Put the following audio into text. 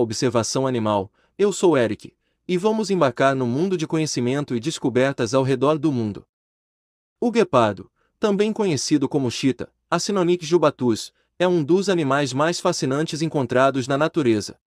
Observação Animal, eu sou Eric, e vamos embarcar no mundo de conhecimento e descobertas ao redor do mundo. O guepardo, também conhecido como chita, Acinonyx jubatus, é um dos animais mais fascinantes encontrados na natureza.